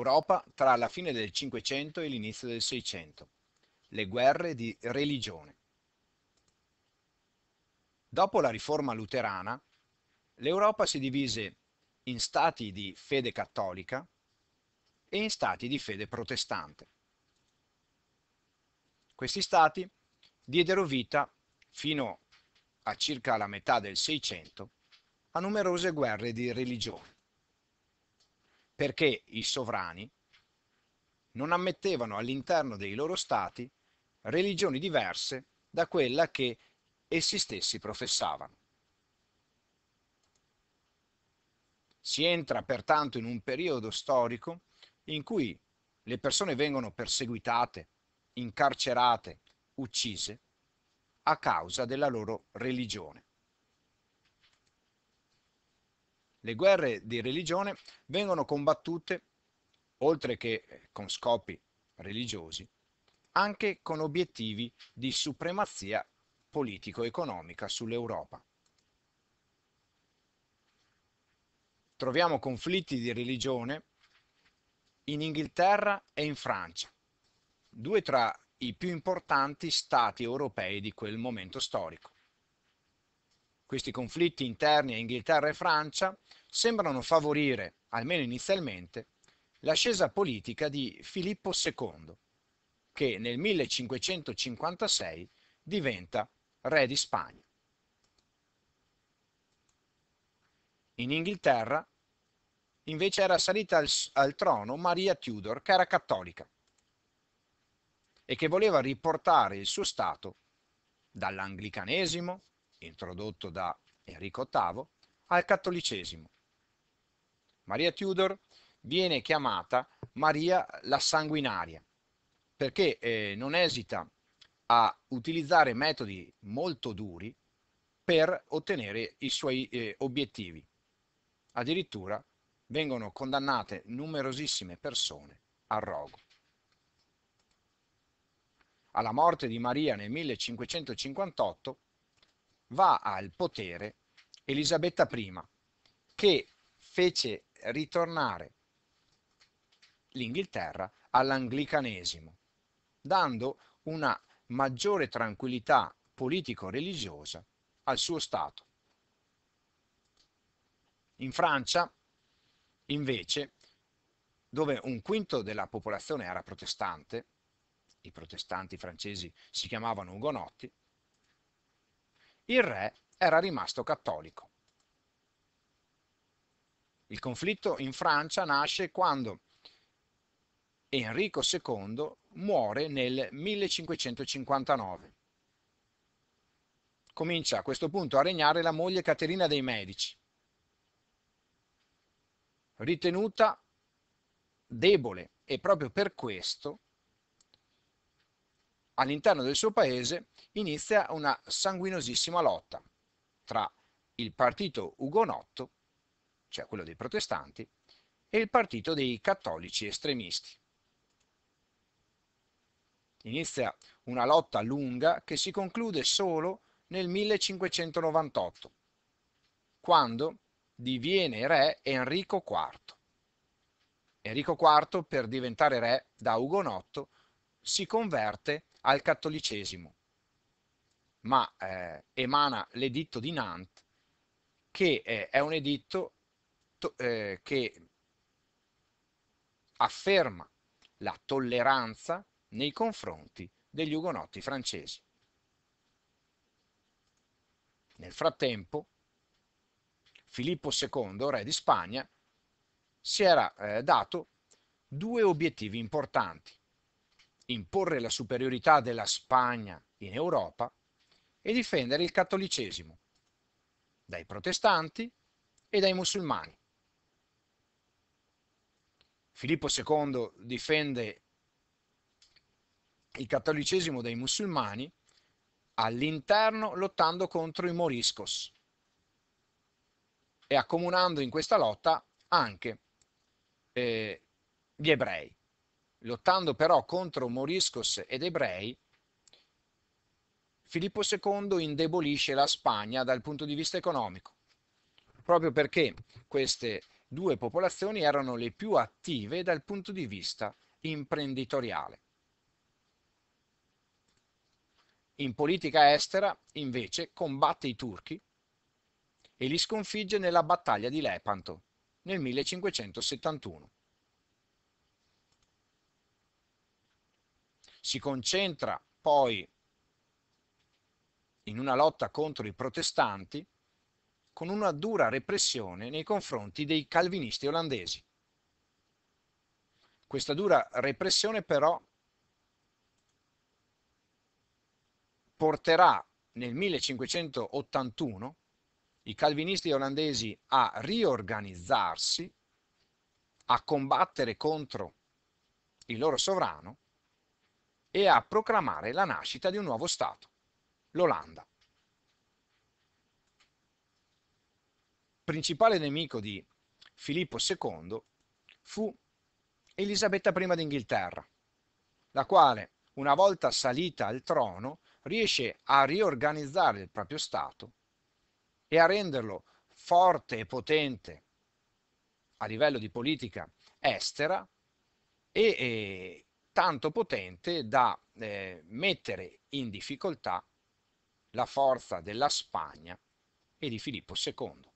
Europa tra la fine del Cinquecento e l'inizio del Seicento. Le guerre di religione. Dopo la riforma luterana, l'Europa si divise in stati di fede cattolica e in stati di fede protestante. Questi stati diedero vita, fino a circa la metà del Seicento, a numerose guerre di religione perché i sovrani non ammettevano all'interno dei loro stati religioni diverse da quella che essi stessi professavano. Si entra pertanto in un periodo storico in cui le persone vengono perseguitate, incarcerate, uccise a causa della loro religione. Le guerre di religione vengono combattute, oltre che con scopi religiosi, anche con obiettivi di supremazia politico-economica sull'Europa. Troviamo conflitti di religione in Inghilterra e in Francia, due tra i più importanti stati europei di quel momento storico. Questi conflitti interni a Inghilterra e Francia sembrano favorire, almeno inizialmente, l'ascesa politica di Filippo II, che nel 1556 diventa re di Spagna. In Inghilterra invece era salita al, al, trono Maria Tudor, che era cattolica e che voleva riportare il suo Stato dall'anglicanesimo, introdotto da Enrico VIII, al cattolicesimo. Maria Tudor viene chiamata Maria la sanguinaria, perché eh, non esita a utilizzare metodi molto duri per ottenere i suoi eh, obiettivi. Addirittura vengono condannate numerosissime persone al rogo. Alla morte di Maria nel 1558 va al potere Elisabetta I, che fece ritornare l'Inghilterra all'anglicanesimo, dando una maggiore tranquillità politico-religiosa al suo Stato. In Francia, invece, dove un quinto della popolazione era protestante, i protestanti francesi si chiamavano ugonotti, il re era rimasto cattolico. Il conflitto in Francia nasce quando Enrico II muore nel 1559. Comincia a questo punto a regnare la moglie Caterina dei Medici, ritenuta debole e proprio per questo all'interno del suo paese inizia una sanguinosissima lotta tra il partito ugonotto cioè quello dei protestanti, e il partito dei cattolici estremisti. Inizia una lotta lunga che si conclude solo nel 1598, quando diviene re Enrico IV. Enrico IV, per diventare re da ugonotto, si converte al cattolicesimo, ma eh, emana l'editto di Nantes, che eh, è un editto eh, che afferma la tolleranza nei confronti degli ugonotti francesi. Nel frattempo, Filippo II, re di Spagna, si era eh, dato due obiettivi importanti. Imporre la superiorità della Spagna in Europa e difendere il cattolicesimo dai protestanti e dai musulmani. Filippo II difende il cattolicesimo dei musulmani all'interno lottando contro i moriscos e accomunando in questa lotta anche eh, gli ebrei. Lottando però contro moriscos ed ebrei, Filippo II indebolisce la Spagna dal punto di vista economico, proprio perché queste due popolazioni erano le più attive dal punto di vista imprenditoriale. In politica estera, invece, combatte i turchi e li sconfigge nella battaglia di Lepanto nel 1571. Si concentra poi in una lotta contro i protestanti con una dura repressione nei confronti dei calvinisti olandesi. Questa dura repressione però porterà nel 1581 i calvinisti olandesi a riorganizzarsi, a combattere contro il loro sovrano e a proclamare la nascita di un nuovo Stato, l'Olanda. principale nemico di Filippo II fu Elisabetta I d'Inghilterra, la quale, una volta salita al trono, riesce a riorganizzare il proprio Stato e a renderlo forte e potente a livello di politica estera e, e tanto potente da eh, mettere in difficoltà la forza della Spagna e di Filippo II.